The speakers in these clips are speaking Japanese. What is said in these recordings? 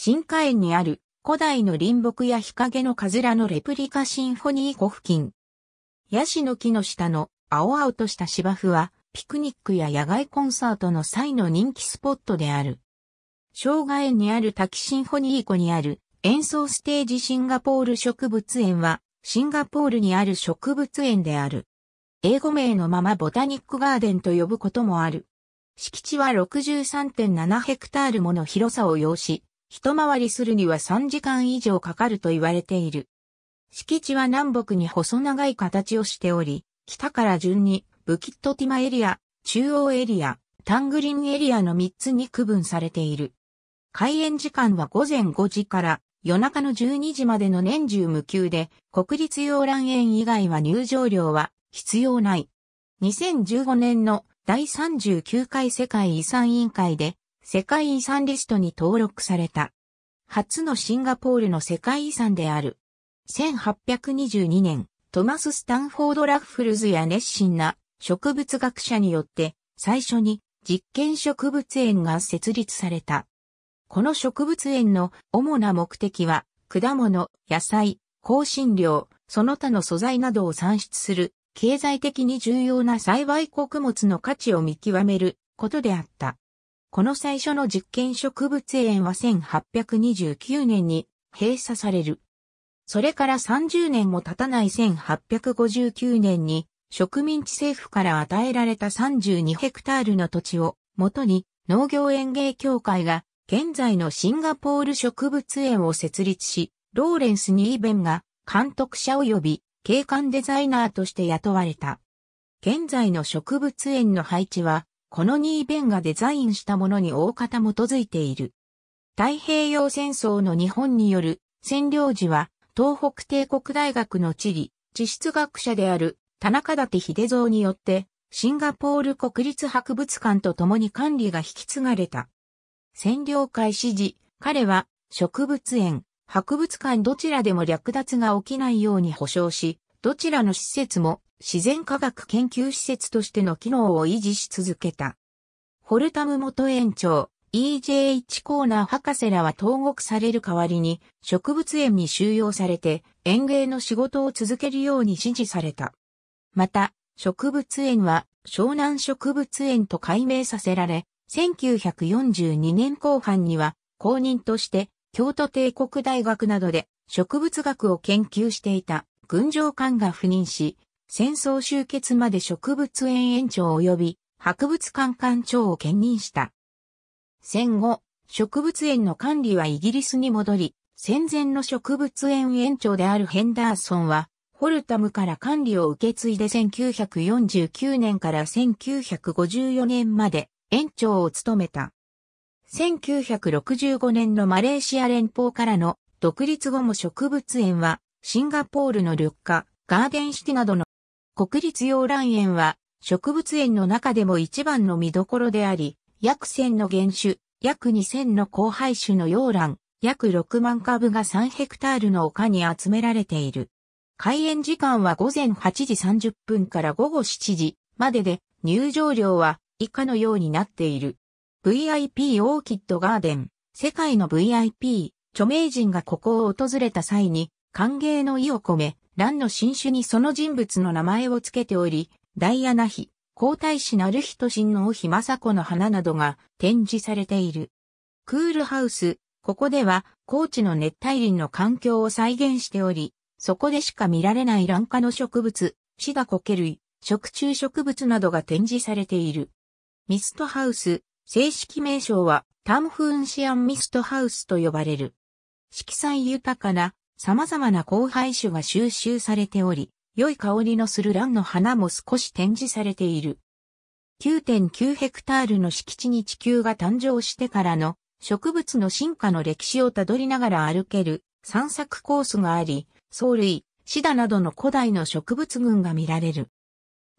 新華園にある古代の林木や日陰のカズラのレプリカシンフォニー湖付近。ヤシの木の下の青々とした芝生はピクニックや野外コンサートの際の人気スポットである。障害園にある滝シンフォニー湖にある演奏ステージシンガポール植物園はシンガポールにある植物園である。英語名のままボタニックガーデンと呼ぶこともある。敷地は63.7ヘクタールもの広さを要し、一回りするには3時間以上かかると言われている。敷地は南北に細長い形をしており、北から順にブキットティマエリア、中央エリア、タングリンエリアの3つに区分されている。開園時間は午前5時から夜中の12時までの年中無休で、国立洋蘭園以外は入場料は必要ない。2015年の第39回世界遺産委員会で世界遺産リストに登録された。初のシンガポールの世界遺産である。1822年、トマス・スタンフォード・ラッフルズや熱心な植物学者によって最初に実験植物園が設立された。この植物園の主な目的は果物、野菜、香辛料、その他の素材などを産出する経済的に重要な栽培穀物の価値を見極めることであった。この最初の実験植物園は1829年に閉鎖される。それから30年も経たない1859年に植民地政府から与えられた32ヘクタールの土地を元に農業園芸協会が現在のシンガポール植物園を設立し、ローレンス・ニーベンが監督者及び景観デザイナーとして雇われた。現在の植物園の配置はこのニーベンがデザインしたものに大方基づいている。太平洋戦争の日本による占領時は東北帝国大学の地理、地質学者である田中立秀蔵によってシンガポール国立博物館と共に管理が引き継がれた。占領開始時、彼は植物園、博物館どちらでも略奪が起きないように保障し、どちらの施設も自然科学研究施設としての機能を維持し続けた。ホルタム元園長、EJH コーナー博士らは投獄される代わりに植物園に収容されて園芸の仕事を続けるように指示された。また、植物園は湘南植物園と改名させられ、1942年後半には公認として京都帝国大学などで植物学を研究していた群上館が赴任し、戦争終結まで植物園園長及び博物館館長を兼任した。戦後、植物園の管理はイギリスに戻り、戦前の植物園園長であるヘンダーソンは、ホルタムから管理を受け継いで1949年から1954年まで園長を務めた。1965年のマレーシア連邦からの独立後も植物園はシンガポールの緑化、ガーデンシティなどの国立洋蘭園は植物園の中でも一番の見どころであり、約1000の原種、約2000の交配種の洋蘭、約6万株が3ヘクタールの丘に集められている。開園時間は午前8時30分から午後7時までで、入場料は以下のようになっている。VIP オーキッドガーデン、世界の VIP、著名人がここを訪れた際に、歓迎の意を込め、蘭の新種にその人物の名前を付けており、ダイアナ妃、皇太子なる人親王妃政子の花などが展示されている。クールハウス、ここでは高知の熱帯林の環境を再現しており、そこでしか見られない蘭花の植物、シダコケ類、食虫植物などが展示されている。ミストハウス、正式名称はタンフーンシアンミストハウスと呼ばれる。色彩豊かな様々な交配種が収集されており、良い香りのする蘭の花も少し展示されている。9.9ヘクタールの敷地に地球が誕生してからの植物の進化の歴史をたどりながら歩ける散策コースがあり、藻類、シダなどの古代の植物群が見られる。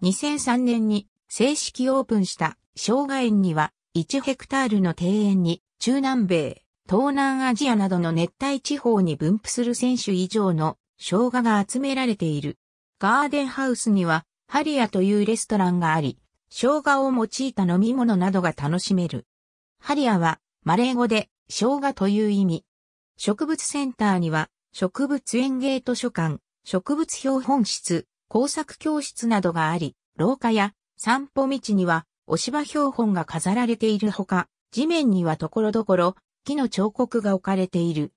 2003年に正式オープンした生涯園には1ヘクタールの庭園に中南米、東南アジアなどの熱帯地方に分布する選手以上の生姜が集められている。ガーデンハウスには、ハリアというレストランがあり、生姜を用いた飲み物などが楽しめる。ハリアは、マレー語で、生姜という意味。植物センターには、植物園芸図書館、植物標本室、工作教室などがあり、廊下や散歩道には、お芝標本が飾られているほか、地面にはところどころ、木の彫刻が置かれている。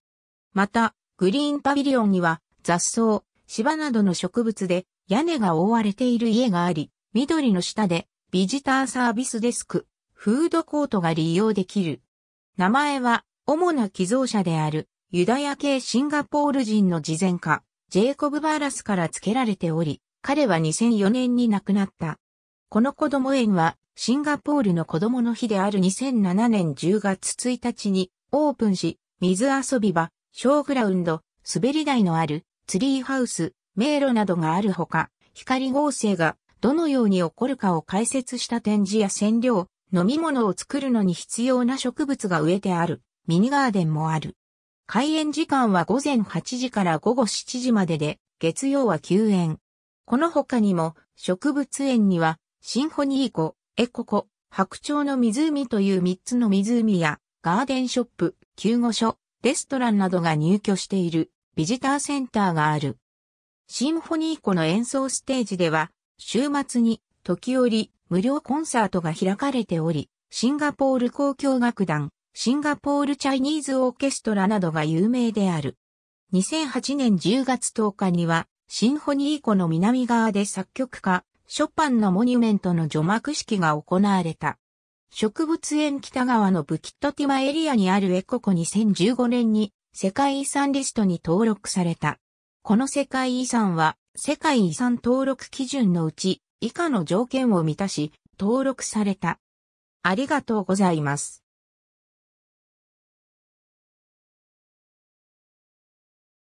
また、グリーンパビリオンには雑草、芝などの植物で屋根が覆われている家があり、緑の下でビジターサービスデスク、フードコートが利用できる。名前は主な寄贈者であるユダヤ系シンガポール人の慈善家、ジェイコブ・バーラスから付けられており、彼は2004年に亡くなった。この子供園はシンガポールの子供の日である2007年10月1日にオープンし、水遊び場、ショーグラウンド、滑り台のある、ツリーハウス、迷路などがあるほか、光合成がどのように起こるかを解説した展示や染料、飲み物を作るのに必要な植物が植えてある、ミニガーデンもある。開園時間は午前8時から午後7時までで、月曜は休園。この他にも、植物園には、シンフォニー湖、エココ、白鳥の湖という3つの湖や、ガーデンショップ、救護所、レストランなどが入居しているビジターセンターがある。シンフォニーコの演奏ステージでは、週末に時折無料コンサートが開かれており、シンガポール交響楽団、シンガポールチャイニーズオーケストラなどが有名である。2008年10月10日には、シンフォニーコの南側で作曲家、ショパンのモニュメントの除幕式が行われた。植物園北側のブキットティマエリアにあるエココ2015年に世界遺産リストに登録された。この世界遺産は世界遺産登録基準のうち以下の条件を満たし登録された。ありがとうございます。